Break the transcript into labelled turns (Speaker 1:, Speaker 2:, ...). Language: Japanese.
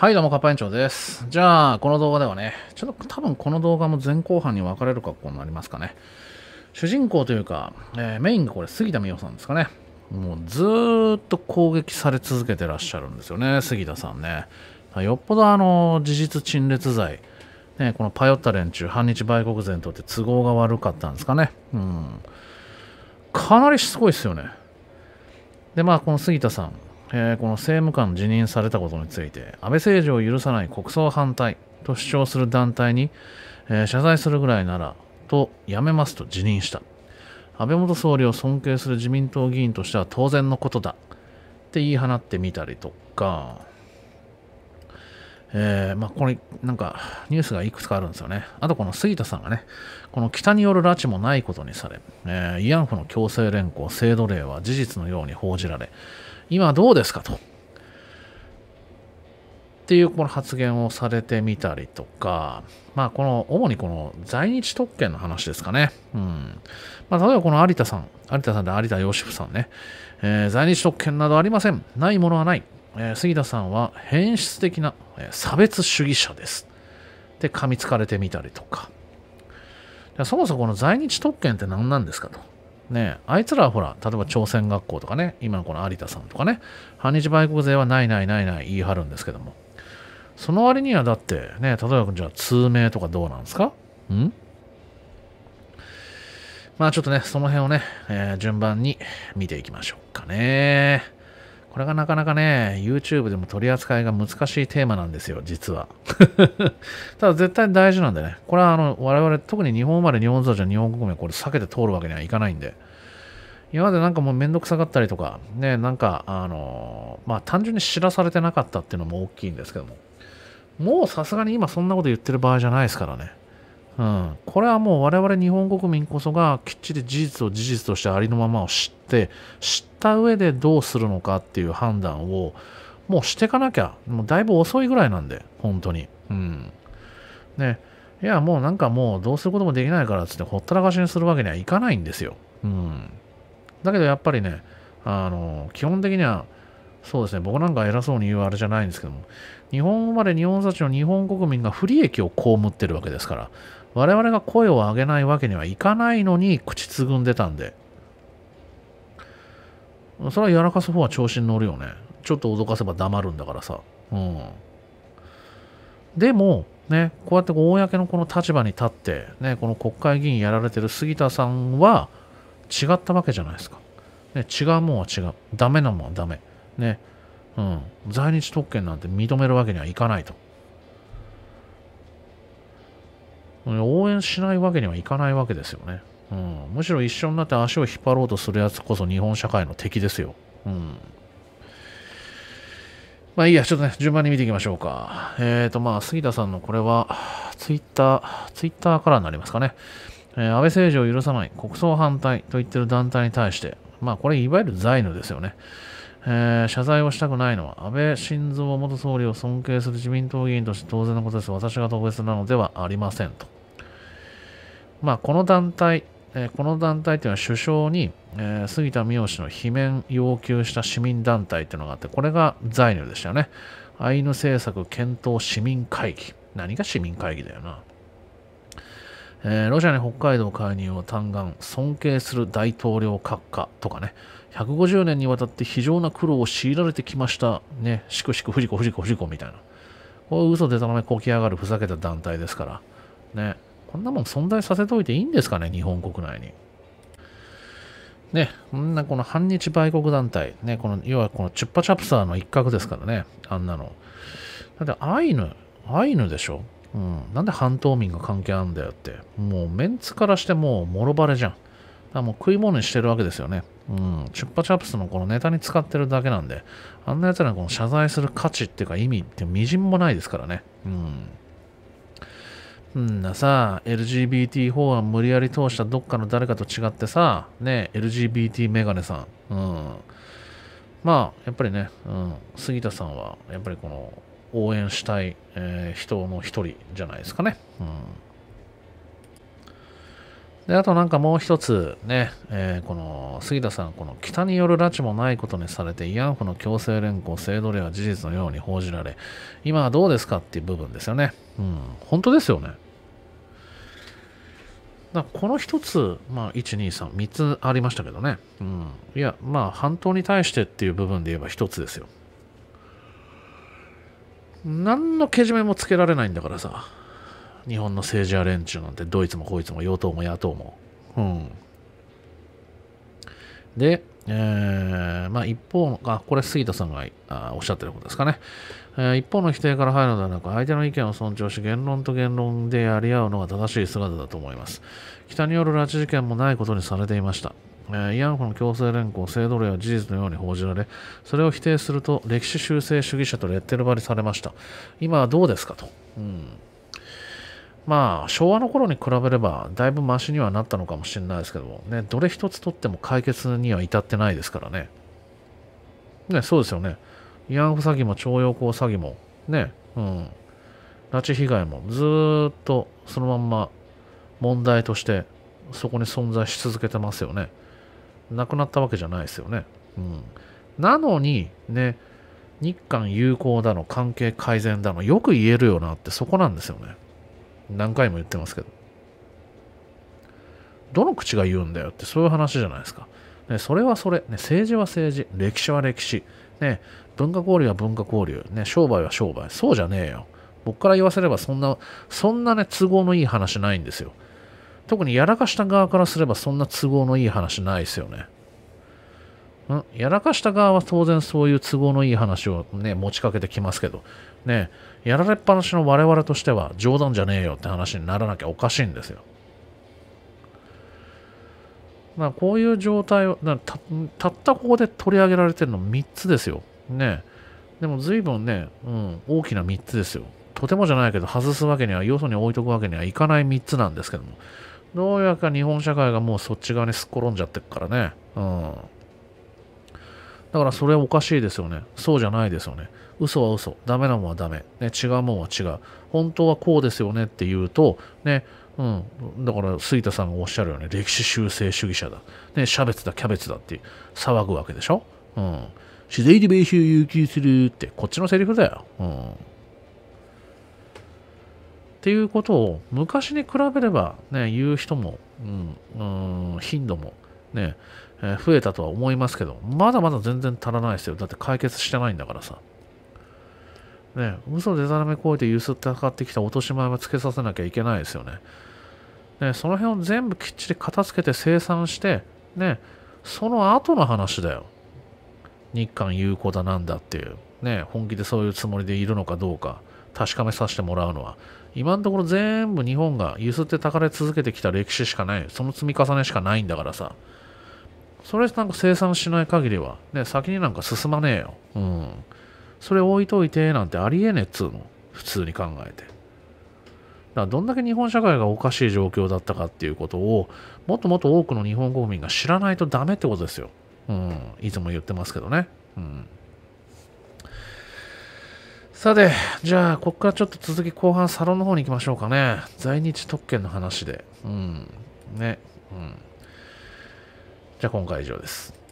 Speaker 1: はい、どうも、カパ園長です。じゃあ、この動画ではね、ちょっと多分この動画も前後半に分かれる格好になりますかね。主人公というか、えー、メインがこれ、杉田美桜さんですかね。もうずっと攻撃され続けてらっしゃるんですよね、杉田さんね。よっぽどあの、事実陳列罪、ね、このパヨった連中、反日売国前にとって都合が悪かったんですかね。うん。かなりしつこいですよね。で、まあ、この杉田さん、えー、この政務官辞任されたことについて、安倍政治を許さない国葬反対と主張する団体に、えー、謝罪するぐらいなら、と辞めますと辞任した。安倍元総理を尊敬する自民党議員としては当然のことだ。って言い放ってみたりとか、えー、まあ、これ、なんか、ニュースがいくつかあるんですよね。あと、この杉田さんがね、この北による拉致もないことにされ、えー、慰安婦の強制連行制度例は事実のように報じられ、今どうですかと。っていうこの発言をされてみたりとか、まあこの、主にこの在日特権の話ですかね。うん。まあ例えばこの有田さん、有田さんで有田義夫さんね、えー、在日特権などありません。ないものはない。えー、杉田さんは変質的な、えー、差別主義者です。で、噛みつかれてみたりとか。そもそもこの在日特権って何なんですかと。ね、あいつらはほら、例えば朝鮮学校とかね、今のこの有田さんとかね、反日売国税はないないないない言い張るんですけども、その割にはだってね、例えばじゃあ通名とかどうなんですかんまあちょっとね、その辺をね、えー、順番に見ていきましょうかね。これがなかなかね、YouTube でも取り扱いが難しいテーマなんですよ、実は。ただ絶対大事なんでね、これはあの我々、特に日本生まれ、日本育ちの日本国民これ避けて通るわけにはいかないんで、今までなんかもうめんどくさかったりとか、ね、なんか、あのまあ単純に知らされてなかったっていうのも大きいんですけども、もうさすがに今そんなこと言ってる場合じゃないですからね。うん、これはもう我々日本国民こそがきっちり事実を事実としてありのままを知って知った上でどうするのかっていう判断をもうしていかなきゃもうだいぶ遅いぐらいなんで本当に、うん、ねいやもうなんかもうどうすることもできないからっつってほったらかしにするわけにはいかないんですよ、うん、だけどやっぱりねあの基本的にはそうですね僕なんか偉そうに言うあれじゃないんですけども日本生まれ日本育ちの日本国民が不利益を被ってるわけですから我々が声を上げないわけにはいかないのに口つぐんでたんで、それはやらかす方は調子に乗るよね。ちょっと脅かせば黙るんだからさ。うん。でも、ね、こうやって公のこの立場に立って、ね、この国会議員やられてる杉田さんは違ったわけじゃないですか。ね、違うもんは違う。ダメなもんはダメ。ね。うん。在日特権なんて認めるわけにはいかないと。応援しないわけにはいかないわけですよね。うん、むしろ一緒になって足を引っ張ろうとするやつこそ日本社会の敵ですよ。うん。まあいいや、ちょっとね、順番に見ていきましょうか。えっ、ー、と、まあ、杉田さんのこれは、ツイッター、ツイッターからになりますかね。えー、安倍政治を許さない、国葬反対と言ってる団体に対して、まあ、これ、いわゆる財務ですよね。えー、謝罪をしたくないのは、安倍晋三元総理を尊敬する自民党議員として当然のことです。私が特別なのではありませんと。まあ、この団体、えこの団体というのは首相に、えー、杉田水脈氏の罷免要求した市民団体というのがあって、これが在務でしたよね。アイヌ政策検討市民会議。何が市民会議だよな。えー、ロシアに北海道介入を嘆願、尊敬する大統領閣下とかね、150年にわたって非常な苦労を強いられてきました。ね、しくしく、藤子、藤子、藤子みたいな。こういう嘘でたらめこき上がるふざけた団体ですから。ね。こんなもん存在させておいていいんですかね、日本国内に。ね、こんなこの反日売国団体、ね、この、要はこのチュッパチャプサーの一角ですからね、あんなの。だってアイヌ、アイヌでしょうん、なんで半島民が関係あるんだよって。もうメンツからしてもう諸バレじゃん。だからもう食い物にしてるわけですよね。うん、チュッパチャプスのこのネタに使ってるだけなんで、あんな奴らこの謝罪する価値っていうか意味ってみじんもないですからね。うん。んなさ、LGBT 法案無理やり通したどっかの誰かと違ってさ、ね、LGBT メガネさん、うん。まあ、やっぱりね、うん、杉田さんは、やっぱりこの、応援したい、えー、人の一人じゃないですかね。うんで、あとなんかもう一つね、えー、この杉田さん、この北による拉致もないことにされて慰安婦の強制連行、制度例は事実のように報じられ、今はどうですかっていう部分ですよね。うん、本当ですよね。だこの一つ、まあ、1、2、3、3つありましたけどね。うん。いや、まあ、半島に対してっていう部分で言えば一つですよ。何のけじめもつけられないんだからさ。日本の政治家連中なんてドイツもこいつも与党も野党も。うん、で、えー、まあ一方の、あ、これ杉田さんがあおっしゃってることですかね、えー、一方の否定から入るのではなく、相手の意見を尊重し、言論と言論でやり合うのが正しい姿だと思います。北による拉致事件もないことにされていました。え慰安婦の強制連行、性奴隷は事実のように報じられ、それを否定すると歴史修正主義者とレッテル貼りされました。今はどうですかと。うんまあ、昭和の頃に比べれば、だいぶマシにはなったのかもしれないですけども、ね、どれ一つとっても解決には至ってないですからね。ね、そうですよね。慰安婦詐欺も徴用工詐欺も、ね、うん、拉致被害もずっとそのまんま問題としてそこに存在し続けてますよね。なくなったわけじゃないですよね。うん。なのに、ね、日韓友好だの、関係改善だの、よく言えるよなってそこなんですよね。何回も言ってますけど。どの口が言うんだよってそういう話じゃないですか。ね、それはそれ、ね、政治は政治、歴史は歴史、ね、文化交流は文化交流、ね、商売は商売、そうじゃねえよ。僕から言わせればそんな、そんなね、都合のいい話ないんですよ。特にやらかした側からすればそんな都合のいい話ないですよね。んやらかした側は当然そういう都合のいい話をね、持ちかけてきますけど、ね、やられっぱなしの我々としては冗談じゃねえよって話にならなきゃおかしいんですよ。まこういう状態をた、たったここで取り上げられてるの3つですよ。ね。でも随分ね、うん、大きな3つですよ。とてもじゃないけど、外すわけには、よそに置いとくわけにはいかない3つなんですけども。どうやらか日本社会がもうそっち側にすっ転んじゃってるからね。うん。だからそれおかしいですよね。そうじゃないですよね。嘘は嘘。ダメなもんはダメ。ね、違うもんは違う。本当はこうですよねって言うと、ね、うん。だから、杉田さんがおっしゃるよう、ね、に、歴史修正主義者だ。ね、シャベツだ、キャベツだって騒ぐわけでしょうん。自然に米を有給するって、こっちのセリフだよ。うん。っていうことを昔に比べればね、言う人も、うん、うん頻度もね、えー、増えたとは思いますけど、まだまだ全然足らないですよ。だって解決してないんだからさ。ね、嘘でざらめ超えてゆすって上がってきた落とし前はつけさせなきゃいけないですよね。ね、その辺を全部きっちり片付けて清算して、ね、その後の話だよ。日韓友好だなんだっていう、ね、本気でそういうつもりでいるのかどうか確かめさせてもらうのは、今のところ全部日本がゆすってたかれ続けてきた歴史しかない、その積み重ねしかないんだからさ。それなんか生産しない限りは、ね、先になんか進まねえよ。うん。それ置いといて、なんてありえねえっつうの。普通に考えて。だからどんだけ日本社会がおかしい状況だったかっていうことを、もっともっと多くの日本国民が知らないとダメってことですよ。うん。いつも言ってますけどね。うん。さて、じゃあ、ここからちょっと続き後半サロンの方に行きましょうかね。在日特権の話で。うん。ね。うん。じゃあ今回は以上です。